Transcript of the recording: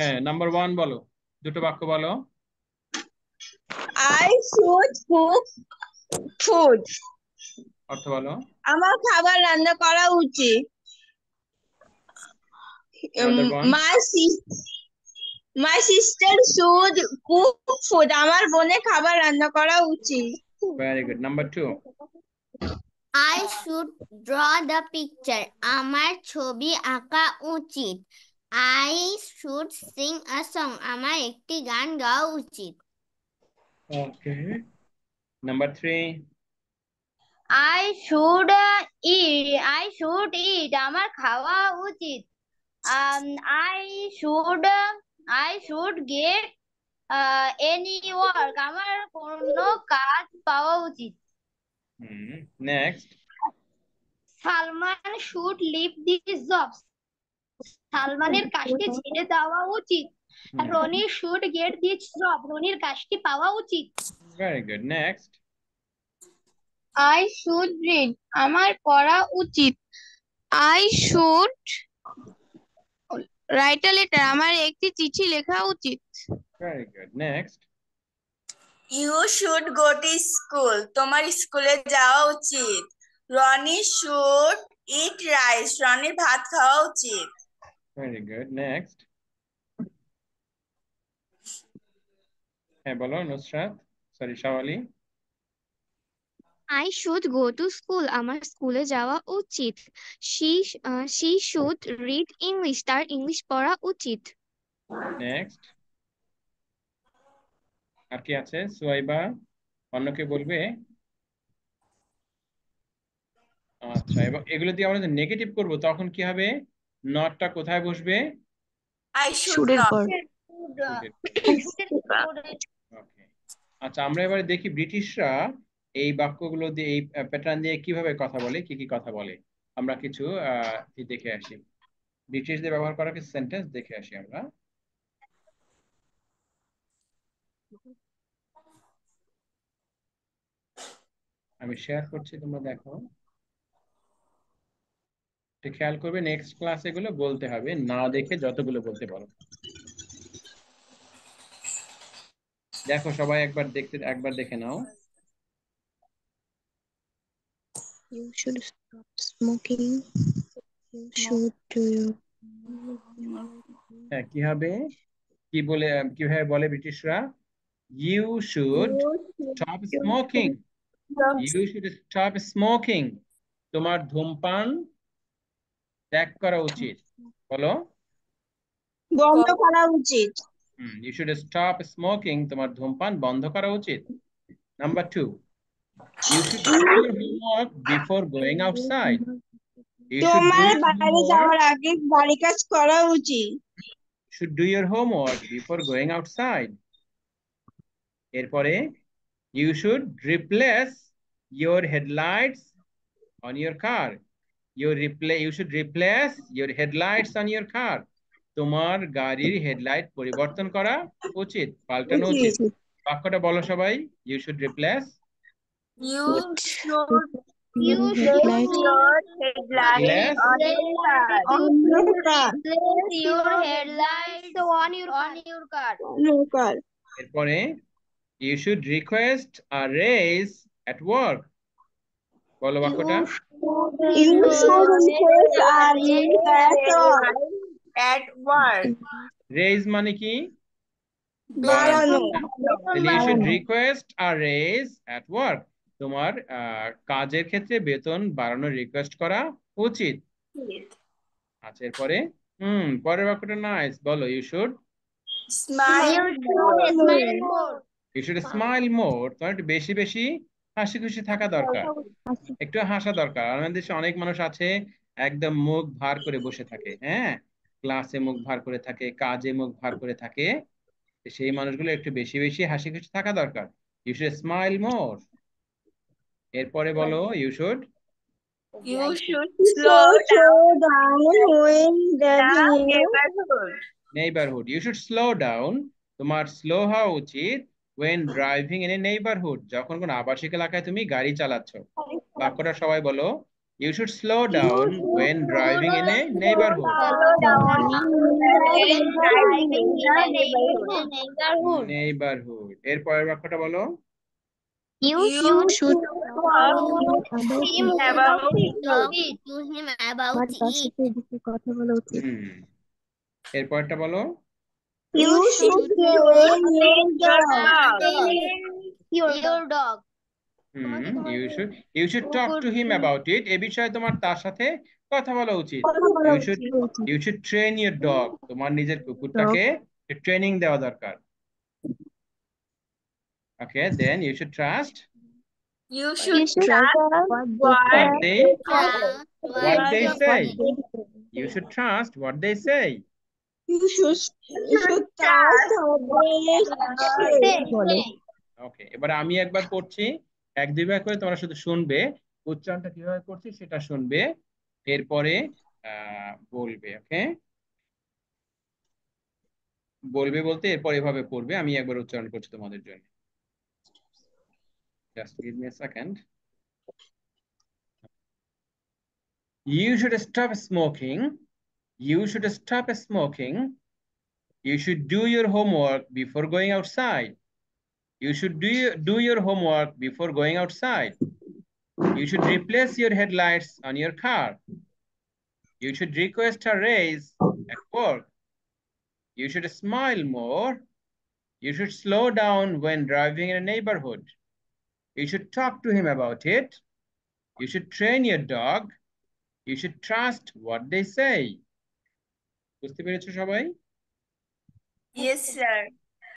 হ্যাঁ number one বলো দুটো বাক্য বলো আই শুড কুক ফুড অর্থ বলো আমার খাবার রান্না করা উচিত my my sister should cook food আমার বোনে খাবার রান্না করা উচিত very good number two I should draw the picture আমার ছবি আঁকা উচিত I should sing a song আমার একটি গান গাওয়া উচিত okay number three I should eat I should eat আমার খাওয়া উচিত I should I should get any work আমার কোন কাজ পাওয়া উচিত next hmm, Salman should leave this jobs সালমানের কাজটি ছেড়ে দেওয়া উচিত Rony should get this job রনির কাজটি পাওয়া উচিত very good next I should read আমার পড়া উচিত I should write a letter আমার একটি চিঠি লেখা উচিত very good next you should go to school তোমার স্কুলে যাওয়া উচিত রনি শুড ইট রাইস রনির ভাত খাওয়া উচিত ভেরি গুড নেক্সট হ্যাঁ বলো Nusrat sorry Shawali I should go to school আমার স্কুলে যাওয়া উচিত she she should read English তার ইংলিশ পড়া উচিত নেক্সট আর কি আছে সুয়াইবা অন্যকে বলবে আচ্ছা এবার এগুলো দিয়ে আমরা নেগেটিভ করব তখন কি হবে নটটা কোথায় বসবে আচ্ছা আমরা এবারে দেখি ব্রিটিশরা এই বাক্যগুলো দিয়ে এই প্যাটার্ন দিয়ে কিভাবে কথা বলে কি কি কথা বলে আমরা কিছু দেখে আসি ব্রিটিশদের ব্যবহার করা কিছু সেন্টেন্স দেখে আসি আমরা আমি শেয়ার করছি তোমরা দেখো খেয়াল করবে নেক্সট ক্লাসে এগুলো বলতে হবে না দেখে যতগুলো বলতে পারো দেখো সবাই একবার দেখতে একবার দেখে নাও You should stop smoking. You should do হ্যাঁ কি হবে কি বলে কিভাবে বলে ব্রিটিশরা you should stop smoking you should smoking তোমার ধূমপান ত্যাগ করা উচিত বলো বন্ধ করা উচিত হুম ইউ শুড স্টপ স্মোকিং তোমার ধূমপান বন্ধ করা উচিত number two you should do your homework before going outside তোমার বাইরে যাওয়ার আগে বাড়ি কাজ করা উচিত should do your homework before going outside এরপরে you should replace your headlights on your car you replace you should replace your headlights on your car তোমার গাড়ির হেডলাইট পরিবর্তন করা উচিত পাল্টানো উচিত বাক্যটা বলো সবাই you should replace you should you should headlight on your car replace your headlight on your on your car your car এরপরে you should request a raise at work বলো বাক্যটা You mm-hmm. shouldn't at all. At Raise মানে কি? You request আর raise raise work তোমার কাজের ক্ষেত্রে বেতন বাড়ানোর রিকোয়েস্ট করা উচিত আচ্ছা এরপরে হুম পরের বাক্যটা নাইস বলো you should smile more you should smile more তোমার একটু বেশি বেশি হাসি খুশি থাকা দরকার একটু হাসা দরকার আমাদের দেশে অনেক মানুষ আছে একদম মুখ ভার করে বসে থাকে হ্যাঁ ক্লাসে মুখ ভার করে থাকে কাজে মুখ ভার করে থাকে সেই মানুষগুলো একটু বেশি বেশি হাসি খুশি থাকা দরকার ইউ শুড স্মাইল মোর এরপরে বলো you should you should slow down neighbourhood you should slow down তোমার স্লো হওয়া উচিত when driving in a neighbourhood যখন কোন আবাসিক এলাকায় তুমি গাড়ি চালাচ্ছ বাক্যটা সবাই বলো you should slow down when driving in a neighbourhood neighbourhood এর পরের বাক্যটা বলো You, you should talk to him about it. To him about it. কথা বলা উচিত hmm. এরপরটা বলো You should tell him your dog you should you should talk to him about it এ বিষয়ে তোমার তার সাথে কথা বলা উচিত you should you should train your dog তোমার নিজের কুকুরটাকে ট্রেনিং দেওয়া দরকার okay then you should trust you should, you should trust, trust what they what they say you should trust what they say you should you should trust what they say ওকে এবার আমি একবার করছি এক দুইবার করে তোমরা শুধু শুনবে উচ্চারণটা কিভাবে করছি সেটা শুনবে এরপরে বলবে ওকে বলবে বলতে এরপর এভাবে করবে আমি একবার উচ্চারণ করছি তোমাদের জন্য just give me a second you should stop smoking you should stop smoking you should do your homework before going outside You should do, do your homework before going outside. You should replace your headlights on your car. You should request a raise at work. You should smile more. You should slow down when driving in a neighborhood. You should talk to him about it. You should train your dog. You should trust what they say. Yes, sir.